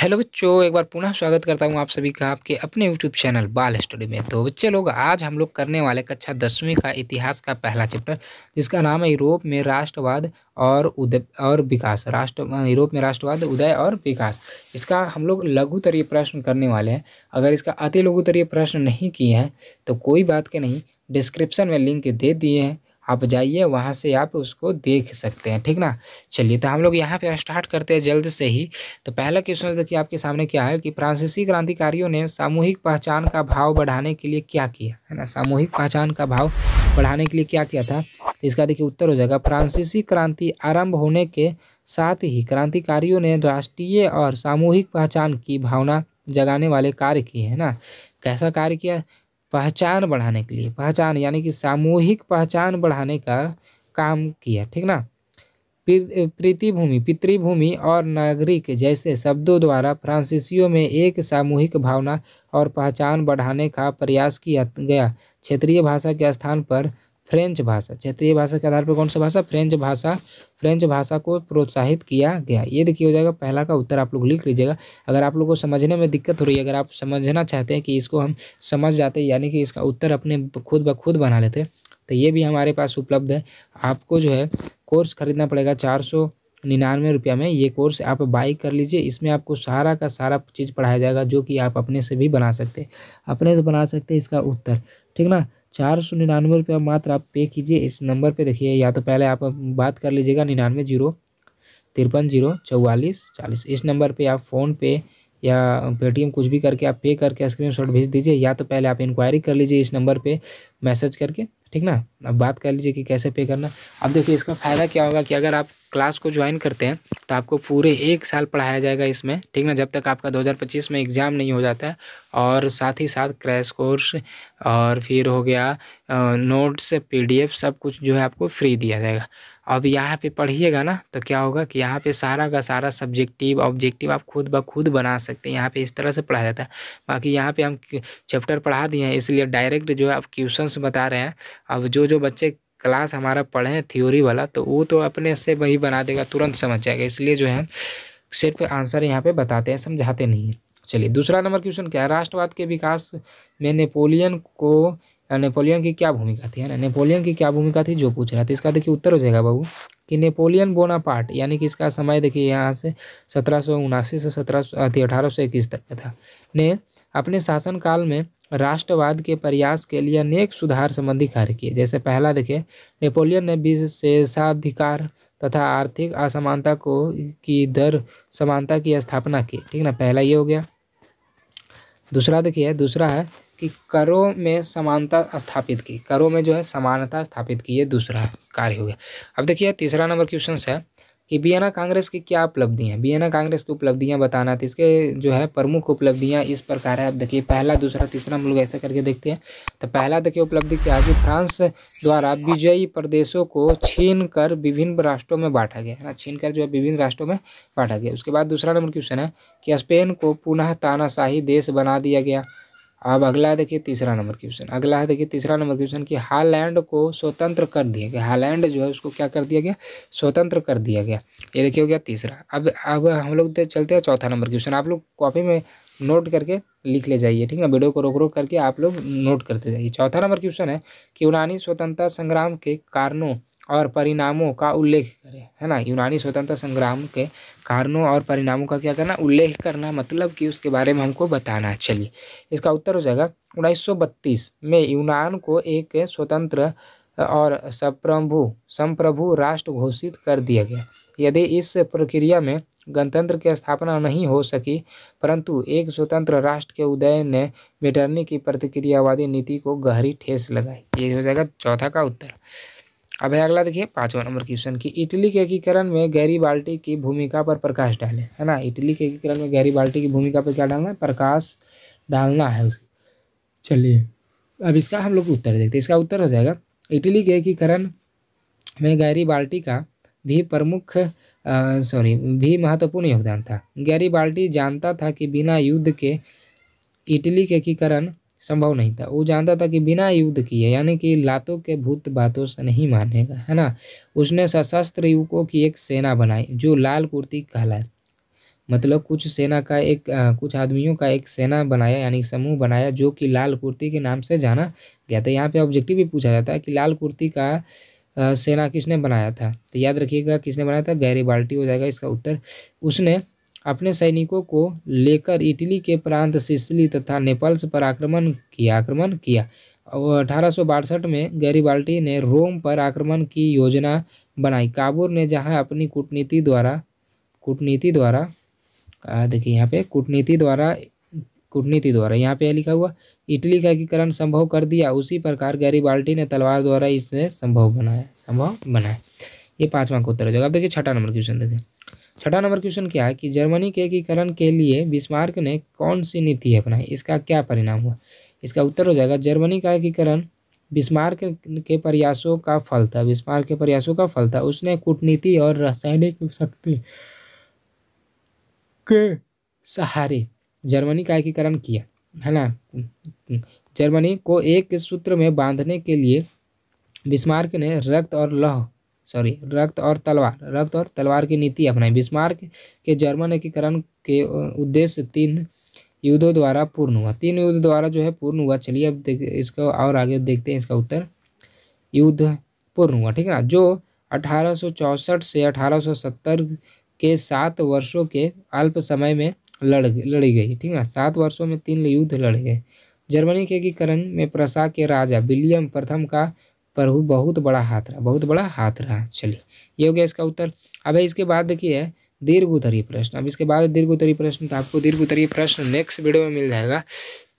hello बच्चों एक बार पुनः स्वागत करता हूँ आप सभी का आपके अपने यूट्यूब चैनल बाल स्टडी में तो बच्चे लोग आज हम लोग करने वाले कक्षा दसवीं का इतिहास का पहला चैप्टर जिसका नाम है यूरोप में राष्ट्रवाद और उदय और विकास राष्ट्र यूरोप में राष्ट्रवाद उदय और विकास इसका हम लोग लघुतरीय प्रश्न करने वाले हैं अगर इसका अति लघुतरीय प्रश्न नहीं किए हैं तो कोई बात के नहीं डिस्क्रिप्शन में लिंक दे दिए हैं आप जाइए वहाँ से आप उसको देख सकते हैं ठीक ना चलिए तो हम लोग यहाँ पे स्टार्ट करते हैं जल्द से ही तो पहला क्वेश्चन देखिए आपके सामने क्या है कि फ्रांसीसी क्रांतिकारियों ने सामूहिक पहचान का भाव बढ़ाने के लिए क्या किया है ना सामूहिक पहचान का भाव बढ़ाने के लिए क्या किया था तो इसका देखिए उत्तर हो जाएगा फ्रांसीसी क्रांति आरम्भ होने के साथ ही क्रांतिकारियों ने राष्ट्रीय और सामूहिक पहचान की भावना जगाने वाले कार्य किए है ना कैसा कार्य किया पहचान बढ़ाने के लिए पहचान यानी कि सामूहिक पहचान बढ़ाने का काम किया ठीक ना प्रीतिभूमि पितृभूमि और नागरिक जैसे शब्दों द्वारा फ्रांसीसियों में एक सामूहिक भावना और पहचान बढ़ाने का प्रयास किया गया क्षेत्रीय भाषा के स्थान पर फ्रेंच भाषा क्षेत्रीय भाषा के आधार पर कौन सा भाषा फ्रेंच भाषा फ्रेंच भाषा को प्रोत्साहित किया गया ये देखिए हो जाएगा पहला का उत्तर आप लोग लिख लीजिएगा अगर आप लोग को समझने में दिक्कत हो रही है अगर आप समझना चाहते हैं कि इसको हम समझ जाते यानी कि इसका उत्तर अपने खुद ब खुद बना लेते तो ये भी हमारे पास उपलब्ध है आपको जो है कोर्स खरीदना पड़ेगा चार सौ निन्यानवे रुपया में ये कोर्स आप बाई कर लीजिए इसमें आपको सारा का सारा चीज़ पढ़ाया जाएगा जो कि आप अपने से भी बना सकते हैं अपने से बना सकते हैं इसका उत्तर ठीक ना चार सौ निन्यानवे रुपया मात्र आप पे कीजिए इस नंबर पे देखिए या तो पहले आप बात कर लीजिएगा निन्यानवे जीरो तिरपन जीरो चौवालीस चालीस इस नंबर पे आप फ़ोन पे या पेटीएम कुछ भी करके आप पे करके स्क्रीनशॉट भेज दीजिए या तो पहले आप इंक्वायरी कर लीजिए इस नंबर पे मैसेज करके ठीक ना अब बात कर लीजिए कि कैसे पे करना अब देखिए इसका फ़ायदा क्या होगा कि अगर आप क्लास को ज्वाइन करते हैं तो आपको पूरे एक साल पढ़ाया जाएगा इसमें ठीक ना जब तक आपका 2025 में एग्ज़ाम नहीं हो जाता है और साथ ही साथ क्रैश कोर्स और फिर हो गया नोट्स पीडीएफ सब कुछ जो है आपको फ्री दिया जाएगा अब यहाँ पे पढ़िएगा ना तो क्या होगा कि यहाँ पे सारा का सारा सब्जेक्टिव ऑब्जेक्टिव आप खुद ब खुद बना सकते हैं यहाँ पे इस तरह से पढ़ाया जाता है बाकी यहाँ पे हम चैप्टर पढ़ा दिए हैं इसलिए डायरेक्ट जो है आप क्वेश्चंस बता रहे हैं अब जो जो बच्चे क्लास हमारा पढ़े हैं थ्योरी वाला तो वो तो अपने से वही बना देगा तुरंत समझ जाएगा इसलिए जो है सिर्फ आंसर यहाँ पे बताते हैं समझाते नहीं हैं चलिए दूसरा नंबर क्वेश्चन क्या है राष्ट्रवाद के विकास में नेपोलियन को नेपोलियन की क्या भूमिका थी है ना नेपोलियन की क्या भूमिका थी जो पूछ रहा था इसका देखिए उत्तर हो जाएगा बाबू कि नेपोलियन बोनापार्ट यानी कि इसका समय देखिए यहाँ से सत्रह से सत्रह अठारह सौ इक्कीस तक का था ने अपने शासनकाल में राष्ट्रवाद के प्रयास के लिए अनेक सुधार संबंधी कार्य किए जैसे पहला देखिए नेपोलियन ने विशेषाधिकार तथा आर्थिक असमानता को की दर समानता की स्थापना की ठीक ना पहला ये हो गया दूसरा देखिए दूसरा है कि करों में समानता स्थापित की करों में जो है समानता स्थापित की ये दूसरा कार्य हो गया अब देखिए तीसरा नंबर क्वेश्चन है कि बियाना कांग्रेस की क्या उपलब्धियाँ हैं वियना कांग्रेस की उपलब्धियां बताना तो इसके जो है प्रमुख उपलब्धियाँ इस प्रकार है अब देखिए पहला दूसरा तीसरा हम लोग ऐसे करके देखते हैं तो पहला देखिए उपलब्धि क्या है कि फ्रांस द्वारा विजयी प्रदेशों को छीन कर विभिन्न राष्ट्रों में बांटा गया है ना छीन कर जो है विभिन्न राष्ट्रों में बांटा गया उसके बाद दूसरा नंबर क्वेश्चन है कि स्पेन को पुनः तानाशाही देश बना दिया गया अब अगला देखिए तीसरा नंबर क्वेश्चन अगला है देखिए तीसरा नंबर क्वेश्चन कि हालैंड को स्वतंत्र कर दिया गया हालैंड जो है उसको क्या कर दिया गया स्वतंत्र कर दिया गया ये देखिए हो गया तीसरा अब अब हम लोग चलते हैं चौथा नंबर क्वेश्चन आप लोग कॉपी में नोट करके लिख ले जाइए ठीक है वीडियो को रोक रोक करके आप लोग नोट करते जाइए चौथा नंबर क्वेश्चन है कि यूनानी स्वतंत्रता संग्राम के कारणों और परिणामों का उल्लेख करें है ना यूनानी स्वतंत्रता संग्राम के कारणों और परिणामों का क्या करना उल्लेख करना मतलब कि उसके बारे में हमको बताना चलिए इसका उत्तर हो जाएगा 1932 में यूनान को एक स्वतंत्र और सप्रभु संप्रभु राष्ट्र घोषित कर दिया गया यदि इस प्रक्रिया में गणतंत्र की स्थापना नहीं हो सकी परंतु एक स्वतंत्र राष्ट्र के उदय ने मेटरनी की प्रतिक्रियावादी नीति को गहरी ठेस लगाई ये हो जाएगा चौथा का उत्तर अब है अगला देखिए पांचवा नंबर क्वेश्चन की इटली के एकीकरण में गैरी बाल्टी की भूमिका पर प्रकाश डालें है ना इटली के एकीकरण में गैरी बाल्टी की भूमिका पर क्या डालना है प्रकाश डालना है उसे चलिए अब इसका हम लोग उत्तर देखते हैं इसका उत्तर हो जाएगा इटली के एकीकरण में गैरी बाल्टी का भी प्रमुख सॉरी भी महत्वपूर्ण योगदान था गैरी बाल्टी जानता था कि बिना युद्ध के इटली के एकीकरण संभव नहीं था वो जानता था कि बिना युद्ध किए यानी कि लातों के भूत बातों से नहीं मानेगा है ना उसने सशस्त्र युवकों की एक सेना बनाई जो लाल कुर्ती कहलाए मतलब कुछ सेना का एक आ, कुछ आदमियों का एक सेना बनाया यानी समूह बनाया जो कि लाल कुर्ती के नाम से जाना गया था यहाँ पे ऑब्जेक्टिव भी पूछा जाता है कि लाल कुर्ती का आ, सेना किसने बनाया था तो याद रखिएगा किसने बनाया था गैरी बाल्टी हो जाएगा इसका उत्तर उसने अपने सैनिकों को लेकर इटली के प्रांत सिसली तथा नेपाल पर आक्रमण किया आक्रमण किया और अठारह में गैरीबाल्टी ने रोम पर आक्रमण की योजना बनाई काबुर ने जहां अपनी कूटनीति द्वारा कूटनीति द्वारा देखिए यहाँ पे कूटनीति द्वारा कूटनीति द्वारा यहाँ पे लिखा हुआ इटली का एकीकरण संभव कर दिया उसी प्रकार गैरीबाल्टी ने तलवार द्वारा इसे संभव बनाया संभव बनाया ये पांचवा का उत्तर हो जाएगा अब देखिए छठा नंबर क्वेश्चन देखिए छठा नंबर क्वेश्चन क्या है कि जर्मनी के एकीकरण के लिए बिस्मार्क ने कौन सी नीति अपनाई इसका क्या परिणाम हुआ इसका उत्तर हो जाएगा जर्मनी का एकीकरण बिस्मार्क के प्रयासों का फल था बिस्मार्क के प्रयासों का फल था उसने कूटनीति और रासायनिक शक्ति के सहारे जर्मनी का एकीकरण किया है ना जर्मनी को एक सूत्र में बांधने के लिए बिस्मार्क ने रक्त और लौह सॉरी रक्त और तलवार रक्त और तलवार की नीति अपनाई बिस्मार्क के जर्मन एकीकरण के उद्देश्य तीन युद्धों द्वारा पूर्ण हुआ तीन युद्ध द्वारा जो है पूर्ण हुआ चलिए अब देख इसको और आगे देखते हैं इसका उत्तर युद्ध पूर्ण हुआ ठीक है ना जो अठारह से अठारह के सात वर्षों के अल्प समय में लड़ लड़ी गई ठीक है सात वर्षों में तीन युद्ध लड़े गए जर्मनी के एकीकरण में प्रसा के राजा विलियम प्रथम का प्रभु बहुत बड़ा हाथ रहा बहुत बड़ा हाथ रहा चलिए ये हो गया इसका उत्तर अब इसके बाद देखिए दीर्घ उत्तरीय प्रश्न अब इसके बाद दीर्घ उत्तरीय प्रश्न तो आपको दीर्घ उत्तरीय प्रश्न नेक्स्ट वीडियो में मिल जाएगा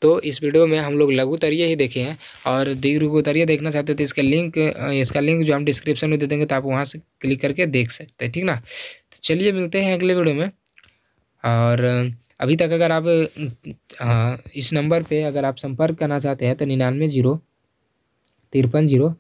तो इस वीडियो में हम लोग लघु तरीय ही देखे हैं और दीर्घ उत्तरीय देखना चाहते थे इसका लिंक इसका लिंक जो हम डिस्क्रिप्शन में दे देंगे तो आप वहाँ से क्लिक करके देख सकते हैं ठीक ना तो चलिए मिलते हैं अगले वीडियो में और अभी तक अगर आप इस नंबर पे अगर आप संपर्क करना चाहते हैं तो निन्यानवे जीरो तिरपन जीरो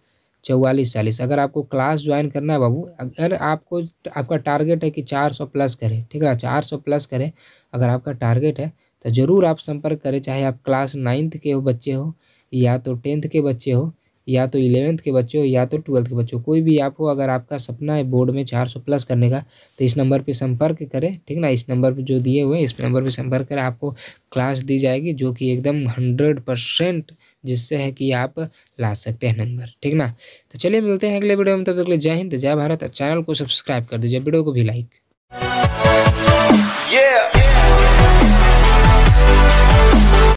चौवालीस चालीस अगर आपको क्लास ज्वाइन करना है बाबू अगर आपको आपका टारगेट है कि चार सौ प्लस करें ठीक है चार सौ प्लस करें अगर आपका टारगेट है तो ज़रूर आप संपर्क करें चाहे आप क्लास नाइन्थ के हो बच्चे हो या तो टेंथ के बच्चे हो या तो इलेवेंथ के बच्चे हो या तो ट्वेल्थ के बच्चे हो कोई भी आप हो अगर आपका सपना है बोर्ड में चार सौ प्लस करने का तो इस नंबर पे संपर्क करें ठीक ना इस नंबर पे जो दिए हुए हैं इस नंबर पे संपर्क करें आपको क्लास दी जाएगी जो कि एकदम हंड्रेड परसेंट जिससे है कि आप ला सकते हैं नंबर ठीक ना तो चलिए मिलते हैं अगले वीडियो में तब तक जय हिंद जय भारत चैनल को सब्सक्राइब कर दीजिए वीडियो को भी लाइक